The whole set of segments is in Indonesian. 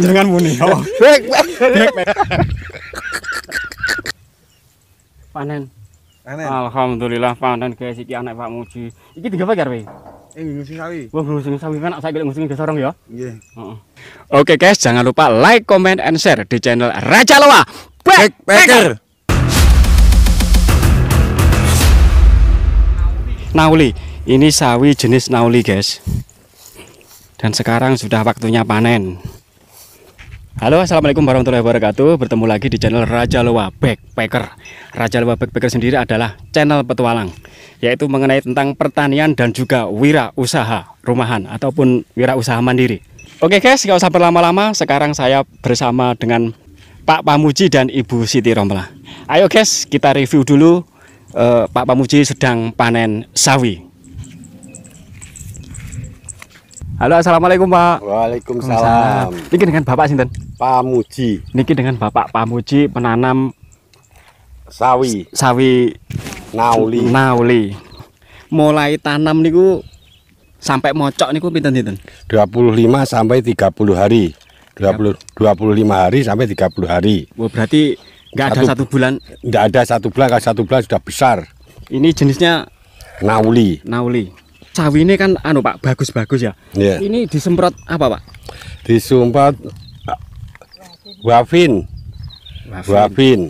Jangan muni. Oh. Ya panen. Panen. Alhamdulillah panen guys iki anak Pak Muji. Iki tiga pagar wae. Ing sawi. Wah, ngusung sawi kan saya gelek ngusung desa orang ya. Oke guys, jangan lupa like, comment and share di channel Raja Loa. Backpacker. Back nauli ini sawi jenis nauli guys dan sekarang sudah waktunya panen Halo assalamualaikum warahmatullahi wabarakatuh bertemu lagi di channel Raja Loa Backpacker Raja Loa Backpacker sendiri adalah channel petualang yaitu mengenai tentang pertanian dan juga wira usaha rumahan ataupun wira usaha mandiri Oke guys gak usah berlama-lama sekarang saya bersama dengan Pak Pamuji dan Ibu Siti Romlah Ayo guys kita review dulu eh, Pak Pamuji sedang panen sawi. Halo, assalamualaikum Pak. Waalaikumsalam. Niki dengan Bapak Sinten? Pamuji. Niki dengan Bapak Pamuji penanam sawi. Sawi nauli. Nauli. Mulai tanam niku sampai mocok niku Dua puluh lima sampai tiga puluh hari. Dua puluh lima hari sampai tiga puluh hari. Oh, berarti Enggak ada satu, bulan. Enggak ada satu bulan, kalau satu bulan sudah besar. Ini jenisnya nauli. Nauli. Sawi ini kan anu Pak, bagus-bagus ya. Yeah. Ini disemprot apa, Pak? Disemprot ah, wafin. Wafin. wafin.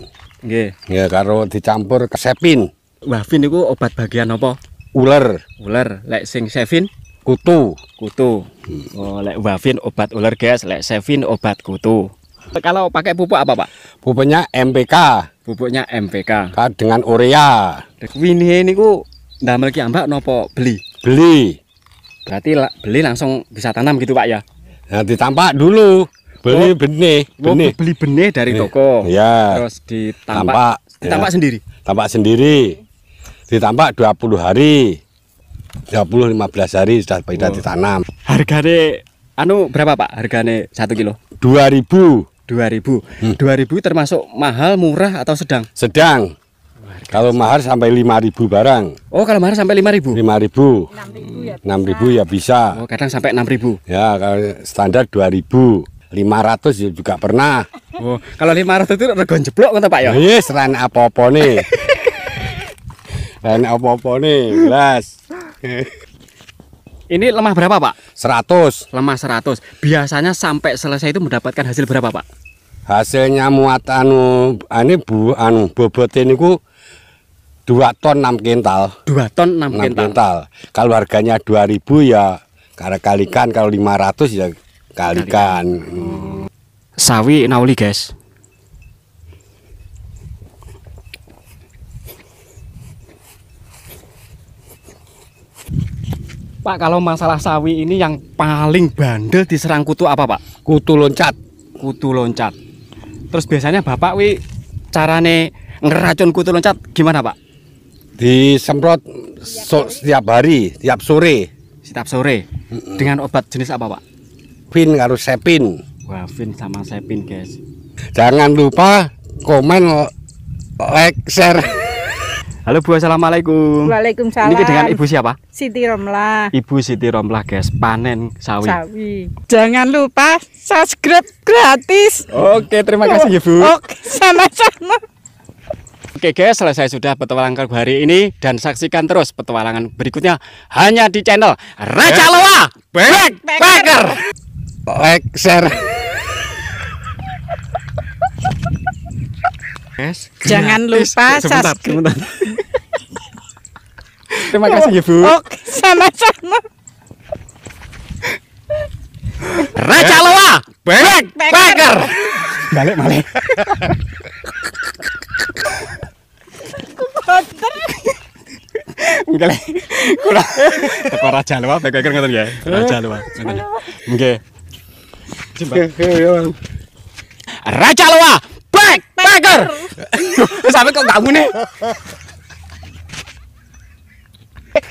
Nggih. Yeah. Ya karo dicampur kesepin. Wafin itu obat bagian apa? Ular. Ular. Lek sing sevin kutu. Kutu. Hmm. Oh, lek wafin obat ular, guys. Lek sevin obat kutu. Kalau pakai pupuk apa, Pak? Pupuknya MPK. Pupuknya MPK. dengan urea. ini ku ndamel ki ambak nopo beli? Beli. Berarti la, beli langsung bisa tanam gitu, Pak ya? Nah, ditampak dulu. Beli oh, benih, oh, oh, benih. beli benih dari benih. toko. Ya. Terus ditampak. Tampak, ditampak ya. sendiri. Tampak sendiri. Ditampak 20 hari. 20 15 hari sudah bisa oh. ditanam. Harganya anu berapa, Pak? Harganya satu kilo? 2000 dua ribu hmm. dua ribu termasuk mahal, murah atau sedang? Sedang. Kalau mahal sampai lima ribu barang. Oh, kalau mahal sampai lima ribu lima ribu enam ribu ya bisa. Ya oh, kadang sampai enam ribu Ya, kalau standar dua ribu lima ratus ya juga pernah. Oh, kalau lima ratus itu regon jeblok kan Pak ya? Iya, seran apa-apa nih. seran apa-apa nih, Jelas Ini lemah berapa, Pak? 100. Lemah 100. Biasanya sampai selesai itu mendapatkan hasil berapa, Pak? hasilnya muat anu ah, ini bu anu bobot ini ku dua ton enam kental dua ton enam kental. kental kalau harganya dua ribu ya karena kalikan kalau lima ratus ya kalikan hmm. sawi nauli guys Pak, kalau masalah sawi ini yang paling bandel diserang kutu apa, Pak? Kutu loncat. Kutu loncat. Terus biasanya Bapak wi carane ngeracun kutu loncat gimana, Pak? Disemprot so, setiap hari, tiap sore. Setiap sore. Mm -mm. Dengan obat jenis apa, Pak? Vin harus Sepin. Wah, Vin sama Sepin, guys. Jangan lupa komen like, share. Halo Bu, Assalamualaikum Waalaikumsalam Ini dengan Ibu siapa? Siti Romlah Ibu Siti Romlah guys, panen sawi Sawi Jangan lupa subscribe gratis Oke, terima kasih oh, Ibu Oke, sama-sama Oke guys, selesai sudah petualangan karbo hari ini Dan saksikan terus petualangan berikutnya Hanya di channel Raja Loa Backpacker Like, share Guys, Jangan lupa sebentar, subscribe sebentar. Terima kasih Ibu. Oke, sama-sama. Raja Loa. Back Backer. Balik balik. Kuboter. Enggak lah. Kula Raja Loa back Backer ngoten ya. Raja Loa. Ngoten. Coba. Ya, Raja Loa. Back Backer. Sampai kok gak ngene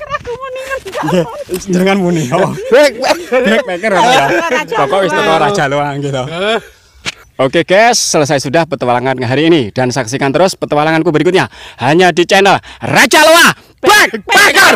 muni iya, Jangan muni. Oh, back back wis teko raja loang gitu. Oke guys, selesai sudah petualangan hari ini dan saksikan terus petualanganku berikutnya hanya di channel Raja Loa Backpacker.